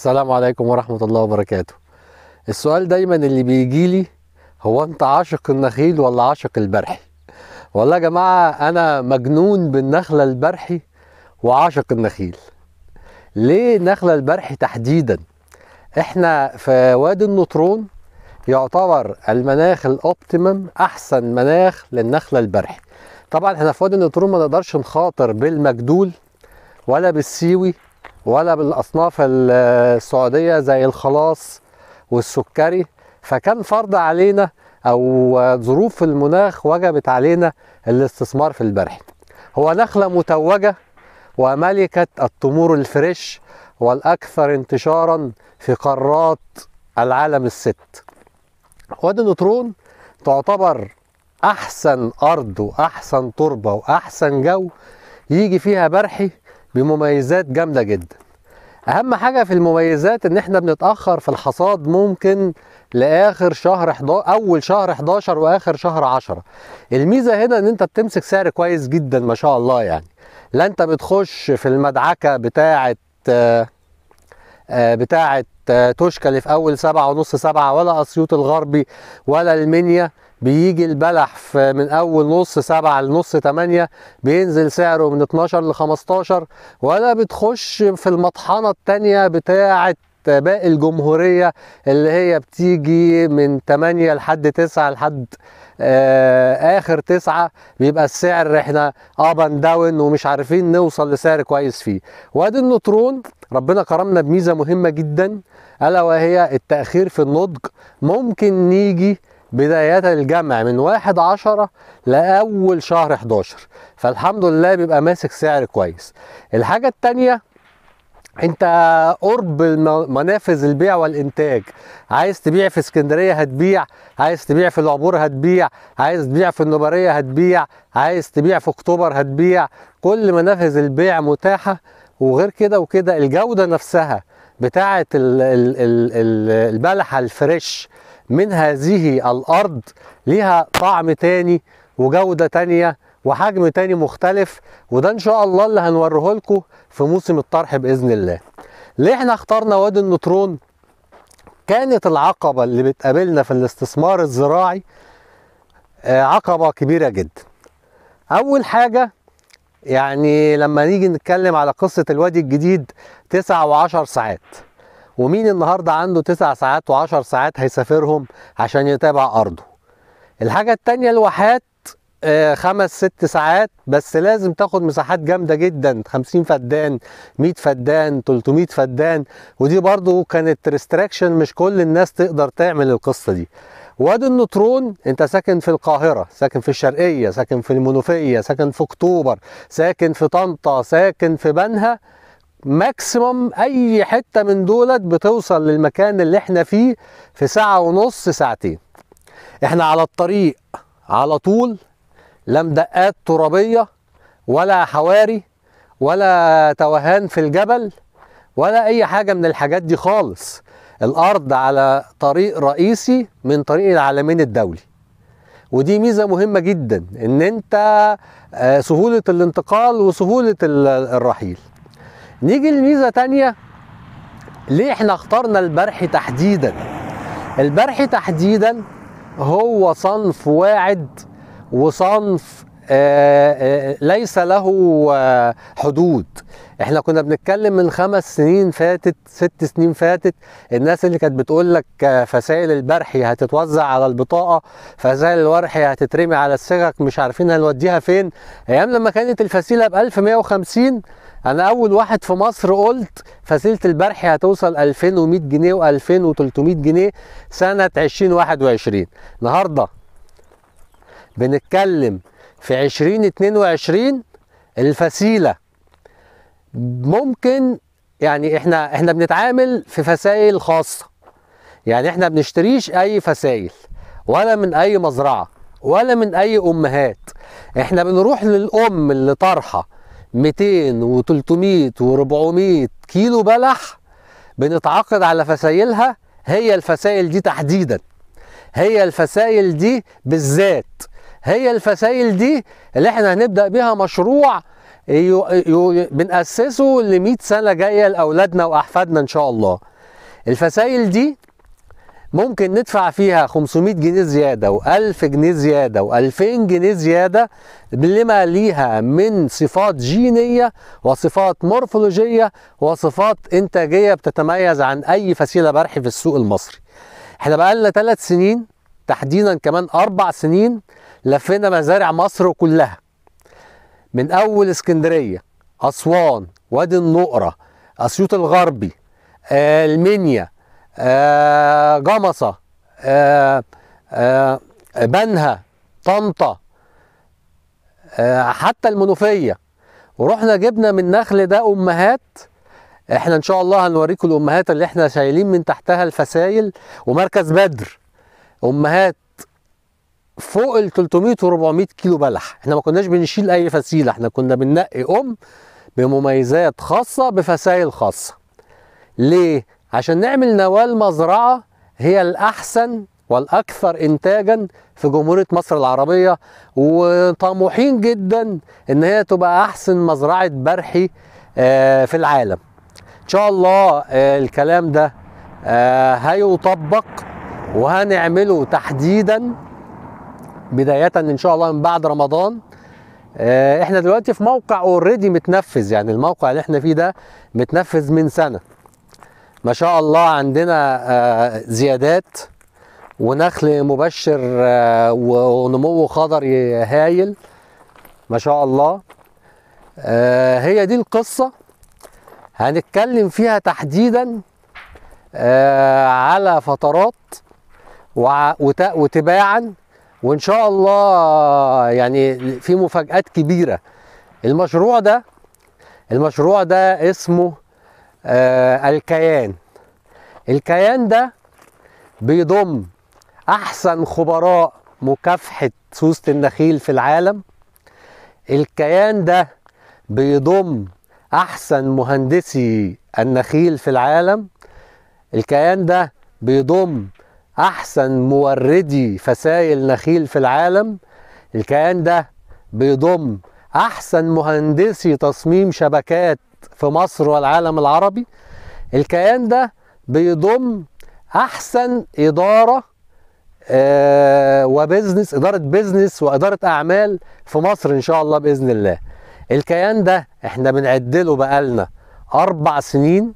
السلام عليكم ورحمة الله وبركاته السؤال دايما اللي بيجي لي هو انت عاشق النخيل ولا عاشق البرحي والله يا جماعة انا مجنون بالنخلة البرحي وعاشق النخيل ليه نخلة البرحي تحديدا احنا في وادي النطرون يعتبر المناخ الاوبتيمم احسن مناخ للنخلة البرحي طبعا احنا في وادي النطرون ما نقدرش نخاطر بالمجدول ولا بالسيوي ولا بالاصناف السعوديه زي الخلاص والسكري فكان فرض علينا او ظروف المناخ وجبت علينا الاستثمار في البرح هو نخله متوجه وملكه التمور الفريش والاكثر انتشارا في قارات العالم الست وادي نطرون تعتبر احسن ارض واحسن تربه واحسن جو يجي فيها برحي بمميزات جامده جدا اهم حاجه في المميزات ان احنا بنتاخر في الحصاد ممكن لاخر شهر 11 اول شهر 11 واخر شهر 10 الميزه هنا ان انت بتمسك سعر كويس جدا ما شاء الله يعني لا انت بتخش في المدعكه بتاعه آه، بتاعه آه، توشكا اللي في اول سبعة ونص سبعة ولا اسيوط الغربي ولا المنيا بيجي البلح في من اول نص سبعة لنص تمانية بينزل سعره من 12 ل 15 ولا بتخش في المطحنة التانية بتاعة باقي الجمهورية اللي هي بتيجي من 8 لحد 9 لحد آه، اخر تسعة بيبقى السعر احنا اب داون ومش عارفين نوصل لسعر كويس فيه وادي النطرون ربنا كرمنا بميزة مهمة جدا الا وهي التأخير في النضج ممكن نيجي بداية الجمع من واحد عشرة لأول شهر 11 فالحمد لله بيبقى ماسك سعر كويس الحاجة التانية انت قرب منافذ البيع والانتاج عايز تبيع في اسكندريه هتبيع عايز تبيع في العبور هتبيع عايز تبيع في النبريه هتبيع عايز تبيع في اكتوبر هتبيع كل منافذ البيع متاحه وغير كده وكده الجوده نفسها بتاعه البلحه الفريش من هذه الأرض ليها طعم تاني وجودة تانية وحجم تاني مختلف وده إن شاء الله اللي هنوريه لكم في موسم الطرح بإذن الله ليه احنا اخترنا وادي النطرون كانت العقبة اللي بتقابلنا في الاستثمار الزراعي آه، عقبة كبيرة جدا أول حاجة يعني لما نيجي نتكلم على قصة الوادي الجديد تسع وعشر ساعات ومين النهارده عنده تسع ساعات وعشر ساعات هيسافرهم عشان يتابع ارضه الحاجه التانية الواحات آه، خمس ست ساعات بس لازم تاخد مساحات جامده جدا 50 فدان 100 فدان 300 فدان ودي برضو كانت ريستراكشن مش كل الناس تقدر تعمل القصه دي وادي النطرون انت ساكن في القاهره ساكن في الشرقيه ساكن في المنوفيه ساكن في اكتوبر ساكن في طنطا ساكن في بنها ماكسيموم اي حته من دولت بتوصل للمكان اللي احنا فيه في ساعه ونص ساعتين احنا على الطريق على طول لا مدقات ترابيه ولا حواري ولا توهان في الجبل ولا اي حاجه من الحاجات دي خالص الارض على طريق رئيسي من طريق العالمين الدولي ودي ميزه مهمه جدا ان انت آه، سهوله الانتقال وسهوله الرحيل نيجي لميزه تانية ليه احنا اخترنا البرح تحديدا البرح تحديدا هو صنف واعد وصنف آه، آه، ليس له آه، حدود احنا كنا بنتكلم من خمس سنين فاتت ست سنين فاتت الناس اللي كانت بتقول لك فسائل البرحي هتتوزع على البطاقه فسائل الورحي هتترمي على السكك مش عارفين هنوديها فين ايام لما كانت الفسيله ب 1150 انا اول واحد في مصر قلت فسيله البرحي هتوصل 2100 جنيه و2300 جنيه سنه 2021 النهارده بنتكلم في 2022 الفسيلة ممكن يعني احنا احنا بنتعامل في فسائل خاصة يعني احنا بنشتريش اي فسائل ولا من اي مزرعة ولا من اي امهات احنا بنروح للام اللي طرحة 200 و300 و400 كيلو بلح بنتعاقد على فسائلها هي الفسائل دي تحديدا هي الفسائل دي بالذات هي الفسائل دي اللي احنا هنبدا بيها مشروع يو يو بنأسسه ل 100 سنه جايه لاولادنا واحفادنا ان شاء الله. الفسائل دي ممكن ندفع فيها 500 جنيه زياده و1000 جنيه زياده و2000 جنيه زياده لما ليها من صفات جينيه وصفات مورفولوجيه وصفات انتاجيه بتتميز عن اي فسيله برحي في السوق المصري. احنا بقالنا ثلاث سنين تحديدا كمان اربع سنين لفينا مزارع مصر كلها من اول اسكندريه اسوان وادي النقره اسيوط الغربي آه المنيا آه جمصه آه آه بنها طنطا آه حتى المنوفيه ورحنا جبنا من النخل ده امهات احنا ان شاء الله هنوريكم الامهات اللي احنا شايلين من تحتها الفسايل ومركز بدر امهات فوق ال 300 و 400 كيلو بلح احنا ما كناش بنشيل اي فسيله احنا كنا بننقي ام بمميزات خاصه بفسائل خاصه ليه عشان نعمل نوال مزرعه هي الاحسن والاكثر انتاجا في جمهوريه مصر العربيه وطموحين جدا ان هي تبقى احسن مزرعه برحي آه، في العالم ان شاء الله آه، الكلام ده آه، هيطبق وهنعمله تحديدا بدايه ان شاء الله من بعد رمضان آه، احنا دلوقتي في موقع اوريدي متنفذ يعني الموقع اللي احنا فيه ده متنفذ من سنه ما شاء الله عندنا آه، زيادات ونخل مبشر آه، ونمو خضري هايل ما شاء الله هي دي القصه هنتكلم فيها تحديدا على فترات وتباعا وان شاء الله يعني في مفاجات كبيره المشروع ده المشروع ده اسمه آه الكيان الكيان ده بيضم احسن خبراء مكافحه سوسه النخيل في العالم الكيان ده بيضم احسن مهندسي النخيل في العالم الكيان ده بيضم أحسن موردي فسائل نخيل في العالم الكيان ده بيضم أحسن مهندسي تصميم شبكات في مصر والعالم العربي الكيان ده بيضم أحسن إدارة آه، وبزنس إدارة بزنس وإدارة أعمال في مصر إن شاء الله بإذن الله الكيان ده إحنا بنعدله بقالنا أربع سنين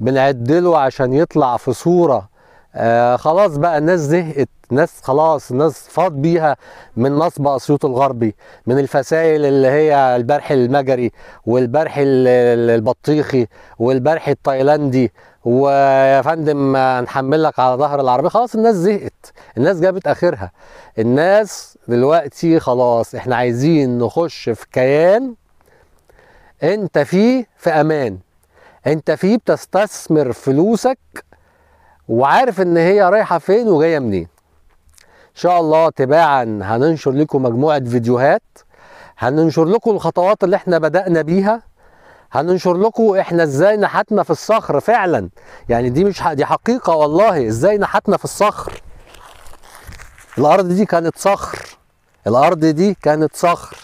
بنعدله عشان يطلع في صورة آه خلاص بقى الناس زهقت ناس خلاص ناس فاض بيها من نصب اسيوط الغربي من الفسائل اللي هي البرح المجري والبرح البطيخي والبرح التايلاندي ويا فندم هنحمل لك على ظهر العربيه خلاص الناس زهقت الناس جابت اخرها الناس دلوقتي خلاص احنا عايزين نخش في كيان انت فيه في امان انت فيه بتستثمر فلوسك وعارف ان هي رايحه فين وجايه منين ان شاء الله تباعا هننشر لكم مجموعه فيديوهات هننشر لكم الخطوات اللي احنا بدانا بيها هننشر لكم احنا ازاي نحتنا في الصخر فعلا يعني دي مش دي حقيقه والله ازاي نحتنا في الصخر الارض دي كانت صخر الارض دي كانت صخر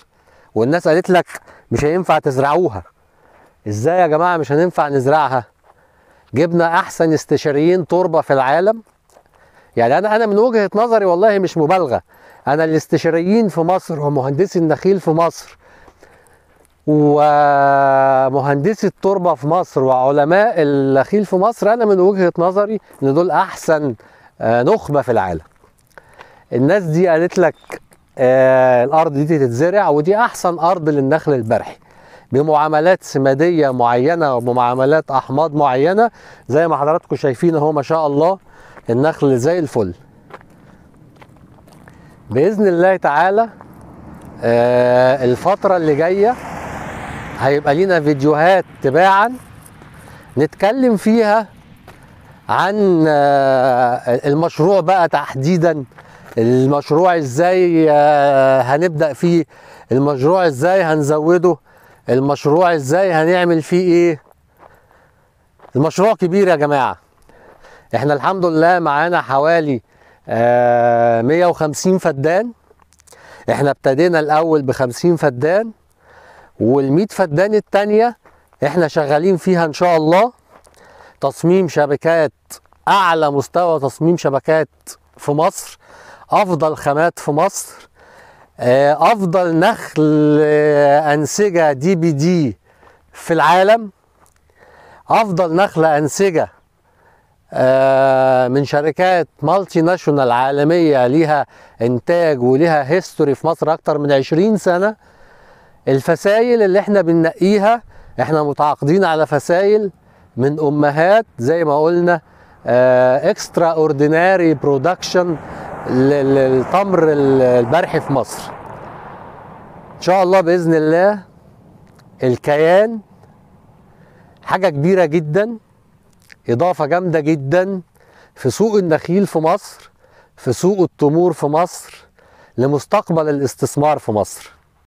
والناس قالت لك مش هينفع تزرعوها ازاي يا جماعه مش هننفع نزرعها جبنا احسن استشاريين تربه في العالم يعني انا انا من وجهه نظري والله مش مبالغه انا الاستشاريين في مصر ومهندسي النخيل في مصر ومهندسي التربه في مصر وعلماء النخيل في مصر انا من وجهه نظري ان دول احسن آه، نخبه في العالم الناس دي قالت لك آه الارض دي تتزرع ودي احسن ارض للنخل البرحي بمعاملات سماديه معينه وبمعاملات احماض معينه زي ما حضراتكم شايفين اهو ما شاء الله النخل زي الفل باذن الله تعالى آه الفتره اللي جايه هيبقى لنا فيديوهات تباعا نتكلم فيها عن آه، المشروع بقى تحديدا المشروع ازاي آه، هنبدا فيه المشروع ازاي هنزوده المشروع ازاي هنعمل فيه ايه المشروع كبير يا جماعه احنا الحمد لله معانا حوالي آه 150 فدان احنا ابتدينا الاول ب 50 فدان وال100 فدان التانية احنا شغالين فيها ان شاء الله تصميم شبكات اعلى مستوى تصميم شبكات في مصر افضل خامات في مصر آه، افضل نخل آه، انسجه دي بي دي في العالم افضل نخله انسجه آه، من شركات مالتي ناشونال عالميه ليها انتاج وليها هيستوري في مصر اكتر من 20 سنه الفسايل اللي احنا بننقيها احنا متعاقدين على فسايل من امهات زي ما قلنا اكسترا اورديناري برودكشن للتمر البرحي في مصر ان شاء الله باذن الله الكيان حاجه كبيره جدا اضافه جامده جدا في سوق النخيل في مصر في سوق التمور في مصر لمستقبل الاستثمار في مصر